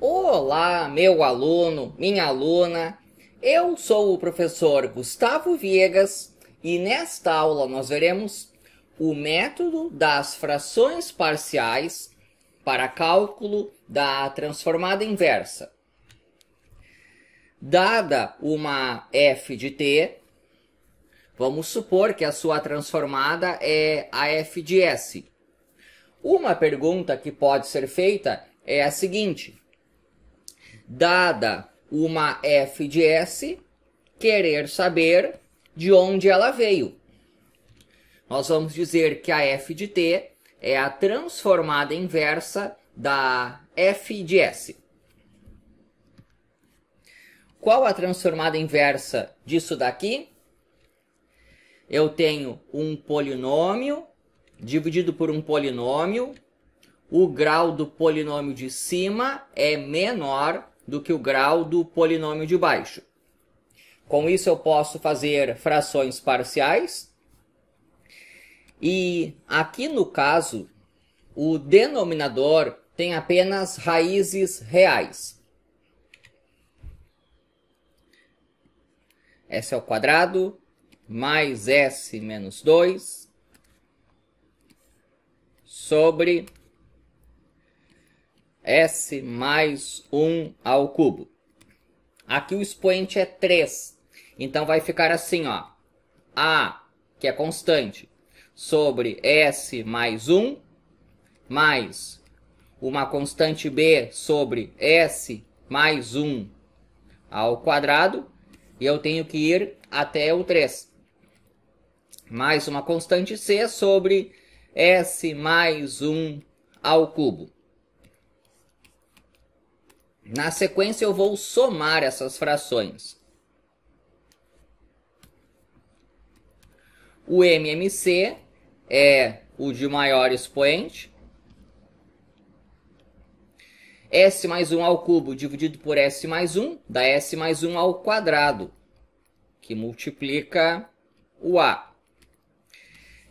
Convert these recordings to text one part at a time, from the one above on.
Olá, meu aluno, minha aluna. Eu sou o professor Gustavo Viegas e nesta aula nós veremos o método das frações parciais para cálculo da transformada inversa. Dada uma f de t, vamos supor que a sua transformada é a f de s. Uma pergunta que pode ser feita é a seguinte: dada uma F de S, querer saber de onde ela veio. Nós vamos dizer que a F de T é a transformada inversa da F de S. Qual a transformada inversa disso daqui? Eu tenho um polinômio dividido por um polinômio. O grau do polinômio de cima é menor do que o grau do polinômio de baixo. Com isso, eu posso fazer frações parciais. E aqui no caso, o denominador tem apenas raízes reais. S ao quadrado mais S menos 2 sobre S mais 1 ao cubo. Aqui o expoente é 3. Então vai ficar assim, ó. A, que é constante, sobre S mais 1, mais uma constante B sobre S mais 1 ao quadrado. E eu tenho que ir até o 3. Mais uma constante C sobre S mais 1 ao cubo. Na sequência, eu vou somar essas frações. O MMC é o de maior expoente. S mais 1 ao cubo dividido por S mais 1 dá S mais 1 ao quadrado, que multiplica o A.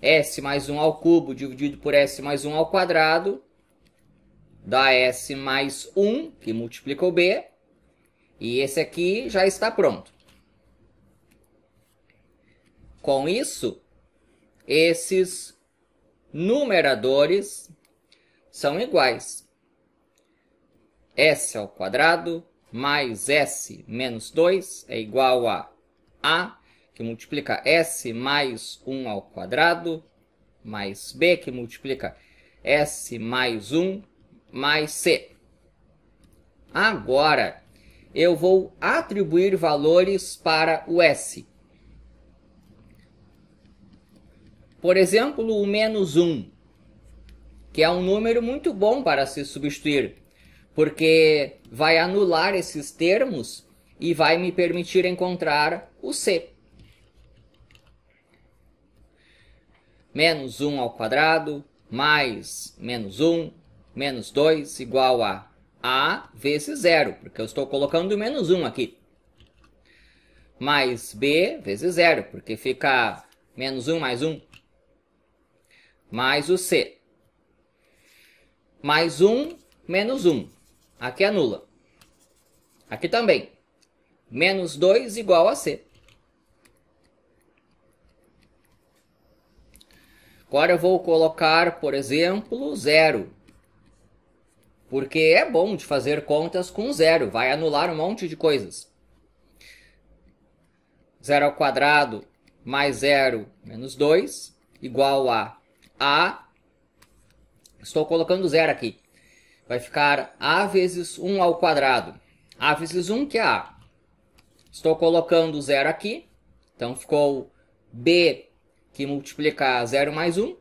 S mais 1 ao cubo dividido por S mais 1 ao quadrado dá S mais 1, que multiplica o B, e esse aqui já está pronto. Com isso, esses numeradores são iguais. S ao quadrado mais S menos 2 é igual a A, que multiplica S mais 1 ao quadrado, mais B, que multiplica S mais 1 mais C. Agora, eu vou atribuir valores para o S. Por exemplo, o menos 1, que é um número muito bom para se substituir, porque vai anular esses termos e vai me permitir encontrar o C. Menos 1 ao quadrado, mais menos 1, menos 2 igual a A vezes 0, porque eu estou colocando menos 1 aqui. Mais B vezes 0, porque fica menos 1 mais 1. Mais o C. Mais 1 menos 1. Aqui anula. Aqui também. Menos 2 igual a C. Agora eu vou colocar, por exemplo, 0. Porque é bom de fazer contas com zero, vai anular um monte de coisas. Zero ao quadrado mais zero menos 2 igual a a. Estou colocando zero aqui. Vai ficar a vezes 1 ao quadrado. a vezes 1 que é a. Estou colocando zero aqui. Então ficou b que multiplica 0 mais 1,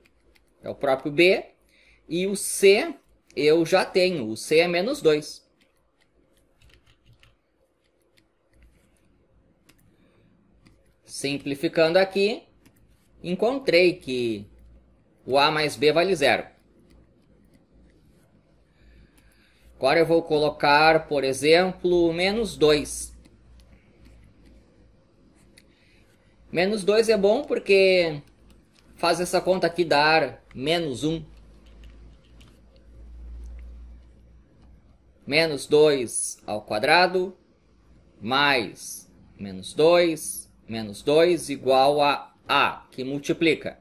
é o próprio b, e o c eu já tenho. O C é menos 2. Simplificando aqui, encontrei que o A mais B vale zero. Agora eu vou colocar, por exemplo, menos 2. Menos 2 é bom porque faz essa conta aqui dar menos 1. Um. menos 2 ao quadrado, mais menos 2, menos 2 igual a A, que multiplica.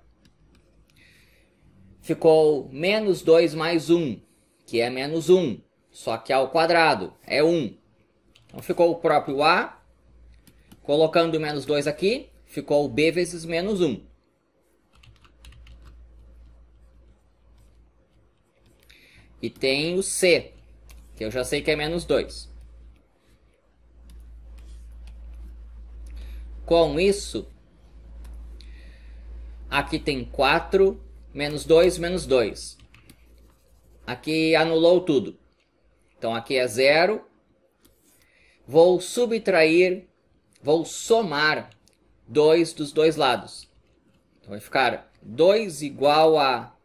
Ficou menos 2 mais 1, que é menos 1, só que ao quadrado é 1. Então ficou o próprio A, colocando menos 2 aqui, ficou B vezes menos 1. E tem o C, que eu já sei que é menos 2. Com isso, aqui tem 4, menos 2, menos 2. Aqui anulou tudo. Então aqui é zero. Vou subtrair, vou somar 2 dos dois lados. Então vai ficar 2 igual a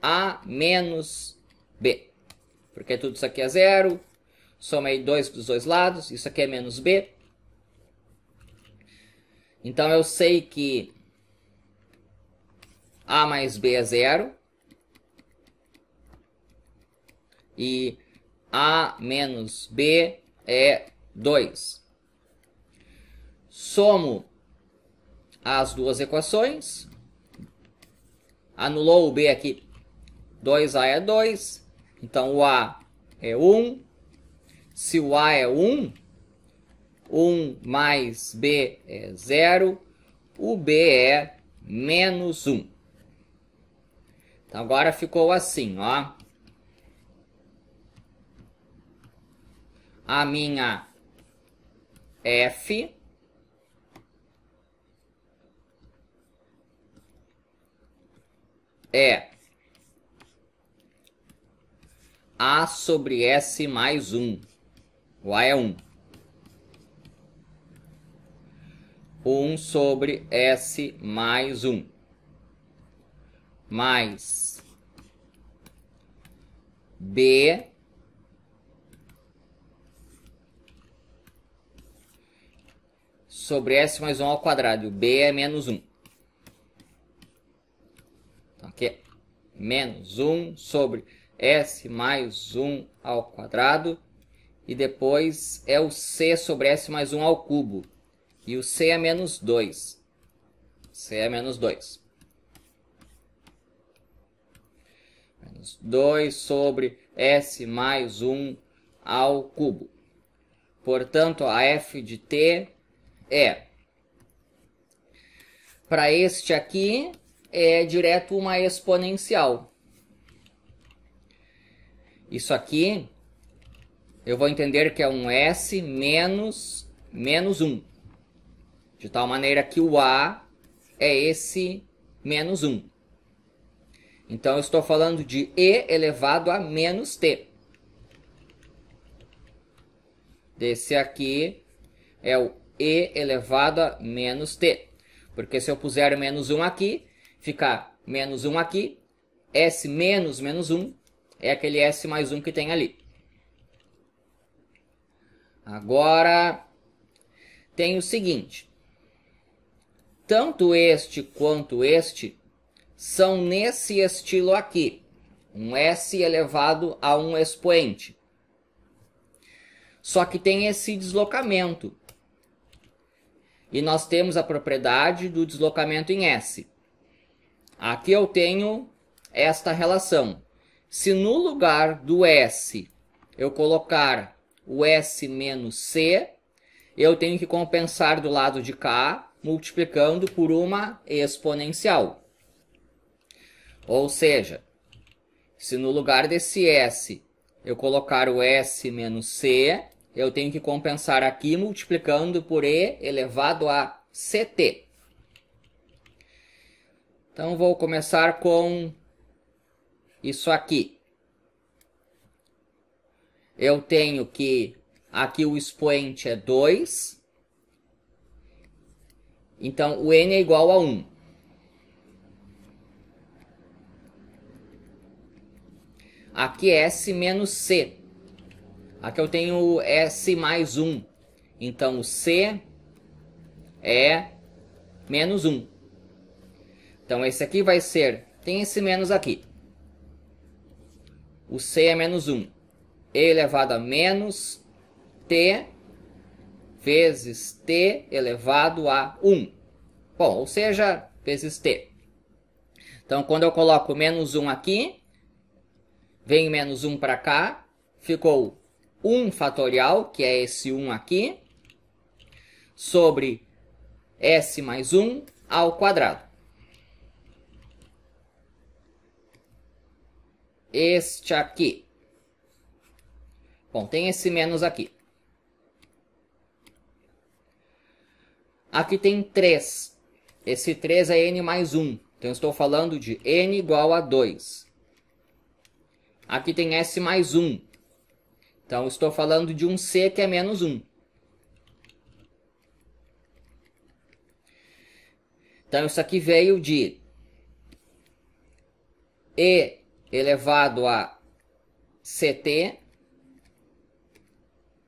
A menos B porque tudo isso aqui é zero. Somei 2 dos dois lados, isso aqui é menos b. Então eu sei que a mais b é zero. E a menos b é 2. Somo as duas equações. Anulou o b aqui. 2a é 2 então o A é 1. Se o A é 1, 1 mais B é 0. O B é menos 1. Então agora ficou assim, ó. A minha F é A sobre S mais 1. O A é 1. 1 sobre S mais 1. Mais B sobre S mais 1 ao quadrado. B é menos 1. Então, aqui é menos 1 sobre S mais 1 ao quadrado. E depois é o C sobre S mais 1 ao cubo. E o C é menos 2. C é menos 2. Menos 2 sobre S mais 1 ao cubo. Portanto, a f de t é para este aqui é direto uma exponencial. Isso aqui eu vou entender que é um S menos, menos 1. De tal maneira que o A é esse menos 1. Então, eu estou falando de E elevado a menos T. Desse aqui é o E elevado a menos T. Porque se eu puser menos 1 aqui, fica menos 1 aqui, S menos menos 1 é aquele S mais 1 que tem ali. Agora, tem o seguinte. Tanto este quanto este são nesse estilo aqui. Um S elevado a um expoente. Só que tem esse deslocamento. E nós temos a propriedade do deslocamento em S. Aqui eu tenho esta relação. Se no lugar do S eu colocar o S menos C, eu tenho que compensar do lado de cá, multiplicando por uma exponencial. Ou seja, se no lugar desse S eu colocar o S menos C, eu tenho que compensar aqui multiplicando por E elevado a CT. Então, vou começar com isso aqui. Eu tenho que aqui o expoente é 2. Então o n é igual a 1. Aqui é S menos C. Aqui eu tenho S mais 1. Então o C é menos 1. Então esse aqui vai ser, tem esse menos aqui. O C é menos 1. E elevado a menos T vezes T elevado a 1. Bom, ou seja, é vezes T. Então, quando eu coloco menos 1 aqui, vem menos 1 para cá, ficou 1 fatorial, que é esse 1 aqui, sobre S mais 1 ao quadrado. este aqui. Bom, tem esse menos aqui. Aqui tem 3. Esse 3 é n mais 1. Então, estou falando de n igual a 2. Aqui tem s mais 1. Então, estou falando de um c que é menos 1. Então, isso aqui veio de E elevado a CT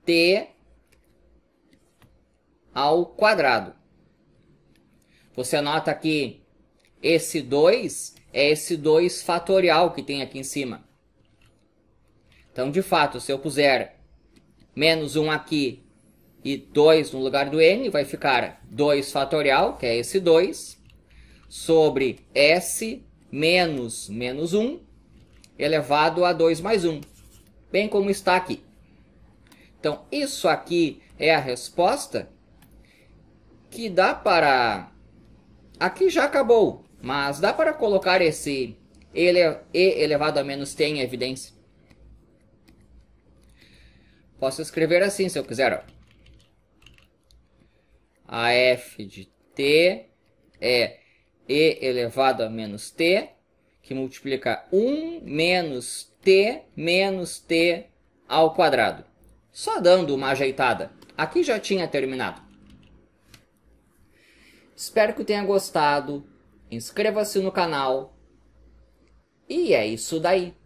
T ao quadrado. Você nota que esse 2 é esse 2 fatorial que tem aqui em cima. Então, de fato, se eu puser menos 1 aqui e 2 no lugar do n, vai ficar 2 fatorial, que é esse 2, sobre s menos menos 1, elevado a 2 mais 1, bem como está aqui. Então, isso aqui é a resposta que dá para... Aqui já acabou, mas dá para colocar esse ele, E elevado a menos T em evidência. Posso escrever assim, se eu quiser. Ó. A f de T é E elevado a menos T que multiplica 1 menos t menos t ao quadrado. Só dando uma ajeitada. Aqui já tinha terminado. Espero que tenha gostado. Inscreva-se no canal. E é isso daí.